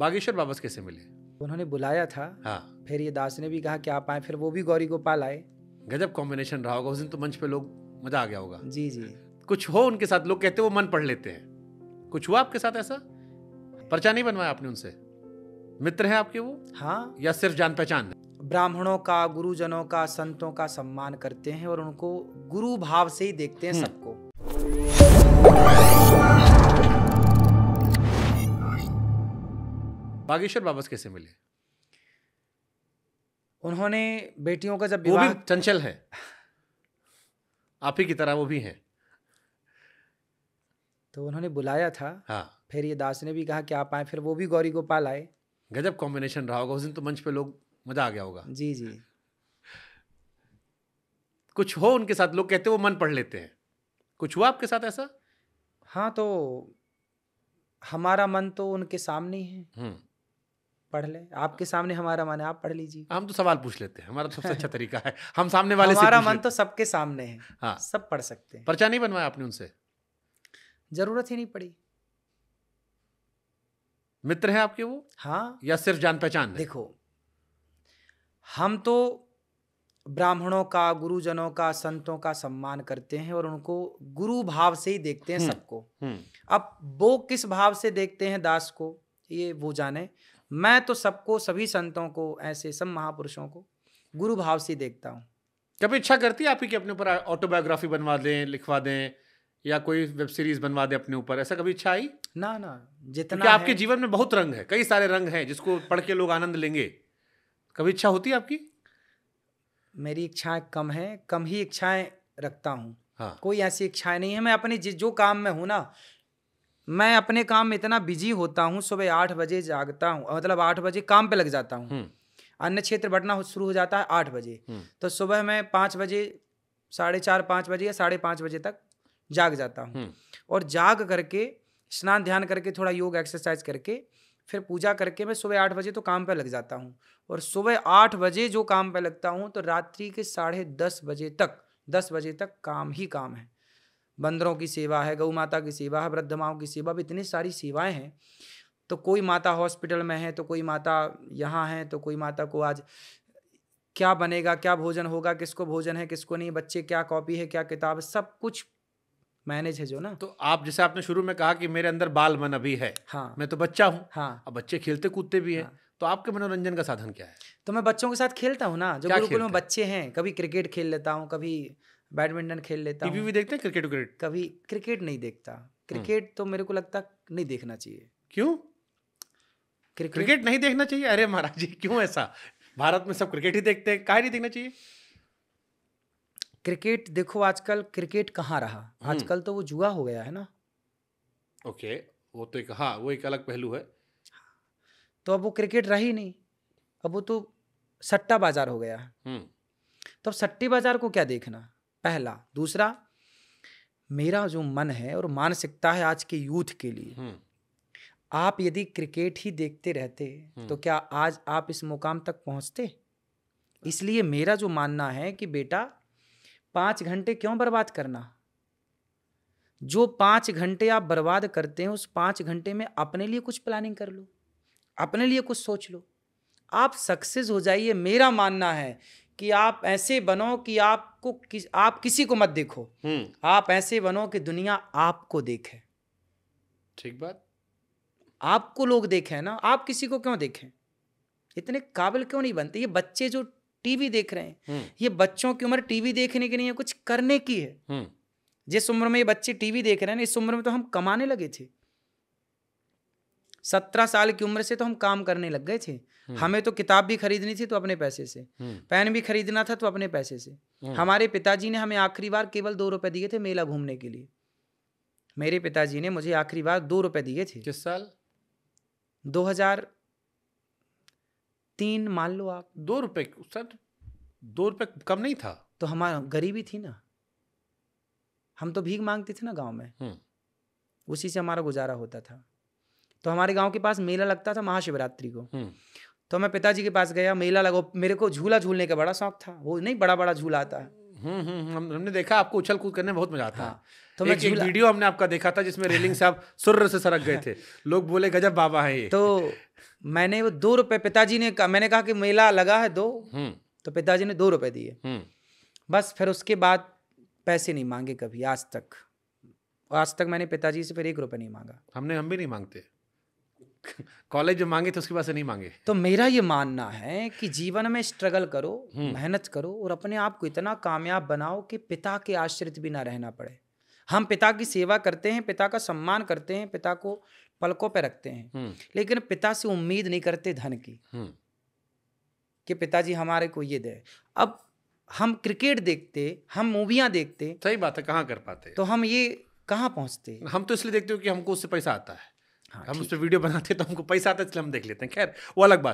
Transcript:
बागेश्वर बाबा कैसे मिले उन्होंने बुलाया था हाँ फिर ये दास ने भी कहा कि आप आए फिर वो भी गौरी गोपाल आए गजब कॉम्बिनेशन रहा होगा उस दिन तो मंच पे लोग मजा आ गया होगा जी जी कुछ हो उनके साथ लोग कहते वो मन पढ़ लेते हैं कुछ हुआ आपके साथ ऐसा पर्चा नहीं बनवाया आपने उनसे मित्र हैं आपके वो हाँ या सिर्फ जान पहचान ब्राह्मणों का गुरुजनों का संतों का सम्मान करते हैं और उनको गुरु भाव से ही देखते हैं हम्म। सबको बागेश्वर बाबस कैसे मिले उन्होंने बेटियों का जब वो भी चंचल है आप ही की तरह वो भी है तो उन्होंने बुलाया था हाँ फिर ये दास ने भी कहा कि आप आए फिर वो भी गौरी गोपाल आए गजब कॉम्बिनेशन रहा होगा उस दिन तो मंच पे लोग मजा आ गया होगा जी जी कुछ हो उनके साथ लोग कहते वो मन पढ़ लेते हैं कुछ हुआ आपके साथ ऐसा हाँ तो हमारा मन तो उनके सामने ही है हम्म। पढ़ लें आपके सामने हमारा मन है आप पढ़ लीजिए हम तो सवाल पूछ लेते हैं हमारा तो सबसे अच्छा तरीका है हम सामने वाले हमारा से मन तो सबके सामने है हाँ सब पढ़ सकते हैं पर्चा नहीं बनवाया आपने उनसे जरूरत ही नहीं पड़ी मित्र हैं आपके वो हाँ या सिर्फ जान पहचान देखो हम तो ब्राह्मणों का गुरुजनों का संतों का सम्मान करते हैं और उनको गुरु भाव से ही देखते हैं हम्म, सबको हम्म। अब वो किस भाव से देखते हैं दास को ये वो जाने मैं तो सबको सभी संतों को ऐसे सब महापुरुषों को गुरु भाव से देखता हूँ कभी इच्छा करती है आपकी कि अपने ऊपर ऑटोबायोग्राफी बनवा दें लिखवा दें या कोई वेब सीरीज बनवा दें अपने ऊपर ऐसा कभी इच्छा आई ना ना जितना आपके जीवन में बहुत रंग है कई सारे रंग हैं जिसको पढ़ के लोग आनंद लेंगे कभी इच्छा होती है आपकी मेरी इच्छाएं कम है कम ही इच्छाएं रखता हूँ हाँ। कोई ऐसी इच्छाएं नहीं है मैं अपने जो काम में हूँ ना मैं अपने काम में इतना बिजी होता हूँ सुबह आठ बजे जागता हूँ मतलब आठ बजे काम पे लग जाता हूँ हम्म। अन्य क्षेत्र बटना शुरू हो जाता है आठ बजे हम्म। तो सुबह मैं पाँच बजे साढ़े चार पाँच बजे या साढ़े पाँच बजे तक जाग जाता हूँ हम्म। और जाग करके स्नान ध्यान करके थोड़ा योग एक्सरसाइज करके फिर पूजा करके मैं सुबह आठ बजे तो काम पर लग जाता हूँ और सुबह आठ बजे जो काम पर लगता हूँ तो रात्रि के साढ़े दस बजे तक दस बजे तक काम ही काम है बंदरों की सेवा है गौ माता की सेवा है वृद्ध माओं की सेवा भी इतनी सारी सेवाएं हैं तो कोई माता हॉस्पिटल में है तो कोई माता यहाँ है तो कोई माता को आज क्या बनेगा क्या भोजन होगा किसको भोजन है किसको नहीं बच्चे क्या कॉपी है क्या किताब है सब कुछ मैनेज है जो ना तो आप जैसे आपने शुरू में कहा कि मेरे अंदर बाल मन अभी है हाँ मैं तो बच्चा हूँ हाँ अब बच्चे खेलते कूदते भी हैं हाँ। तो आपके मनोरंजन का साधन क्या है तो मैं बच्चों के साथ खेलता हूँ ना जो गुरुकुल में बच्चे हैं कभी क्रिकेट खेल लेता हूँ कभी बैडमिंटन खेल लेता टीवी भी देखते हैं क्रिकेट क्रिकेट कभी क्रिकेट नहीं देखता हम्म। क्रिकेट तो मेरे को लगता नहीं देखना चाहिए क्यों क्रिकेट, क्रिकेट नहीं देखना चाहिए अरे महाराज जी क्यों ऐसा भारत में सब क्रिकेट ही देखते हैं कहा नहीं देखना चाहिए क्रिकेट देखो आजकल क्रिकेट कहाँ रहा हम्म। आजकल तो वो जुआ हो गया है ना ओके वो तो एक हाँ वो एक अलग पहलू है तो अब वो क्रिकेट रही नहीं अब वो तो सट्टा बाजार हो गया है हम्म। तो अब सट्टे बाजार को क्या देखना पहला दूसरा मेरा जो मन है और मानसिकता है आज के यूथ के लिए हम्म। आप यदि क्रिकेट ही देखते रहते हम्म। तो क्या आज आप इस मुकाम तक पहुंचते इसलिए मेरा जो मानना है कि बेटा पांच घंटे क्यों बर्बाद करना जो पांच घंटे आप बर्बाद करते हैं उस पांच घंटे में अपने लिए कुछ प्लानिंग कर लो अपने लिए कुछ सोच लो आप सक्सेस हो जाइए मेरा मानना है कि आप ऐसे बनो कि आपको कि, आप किसी को मत देखो हम्म। आप ऐसे बनो कि दुनिया आपको देखे ठीक बात आपको लोग देखें ना आप किसी को क्यों देखें इतने काबिल क्यों नहीं बनते ये बच्चे जो टीवी देख रहे हैं हम्म। ये बच्चों की उम्र टीवी देखने की नहीं है कुछ करने की है हम्म। जिस उम्र में ये बच्चे टीवी देख रहे हैं ना इस उम्र में तो हम कमाने लगे थे सत्रह साल की उम्र से तो हम काम करने लग गए थे हम्म। हमें तो किताब भी खरीदनी थी तो अपने पैसे से हम्म। पेन भी खरीदना था तो अपने पैसे से हम्म। हमारे पिताजी ने हमें आखिरी बार केवल दो रुपए दिए थे मेला घूमने के लिए मेरे पिताजी ने मुझे आखिरी बार दो रुपए दिए थे किस साल दो हजार तीन मान लो आप दो रुपए सर दो रुपए कम नहीं था तो हमारा गरीबी थी ना हम तो भीख मांगते थे ना गांव में उसी से हमारा गुजारा होता था तो हमारे गाँव के पास मेला लगता था महाशिवरात्रि को हम्म। तो मैं पिताजी के पास गया मेला लगो मेरे को झूला झूलने का बड़ा शौक था वो नहीं बड़ा बड़ा झूला आता है हम्म, हम्म, हम हमने देखा आपको उछल कूद करने बहुत मजा आता हाँ, है तो मैं एक, एक वीडियो हमने आपका देखा था जिसमें रेलिंग से आप सुर से सरक गए थे लोग बोले गजब बाबा है ये तो मैंने वो दो रुपए पिताजी ने कहा मैंने कहा कि मेला लगा है दो तो पिताजी ने दो रुपए दिए बस फिर उसके बाद पैसे नहीं मांगे कभी आज तक आज तक मैंने पिताजी से फिर एक रुपये नहीं मांगा हमने हम भी नहीं मांगते कॉलेज जो मांगे थे उसके पास नहीं मांगे तो मेरा ये मानना है कि जीवन में स्ट्रगल करो हम्म। मेहनत करो और अपने आप को इतना कामयाब बनाओ कि पिता के आश्रित भी ना रहना पड़े हम पिता की सेवा करते हैं पिता का सम्मान करते हैं पिता को पलकों पे रखते हैं हम्म। लेकिन पिता से उम्मीद नहीं करते धन की हम्म। कि पिताजी हमारे को ये दे अब हम क्रिकेट देखते हम मूवियां देखते सही बात है कहाँ कर पाते तो हम ये कहाँ पहुँचते हम तो इसलिए देखते हो कि हमको उससे पैसा आता है हाँ, हम उस पर वीडियो बनाते तो हमको पैसा आता है इसलिए हम देख लेते हैं खैर वो अलग बात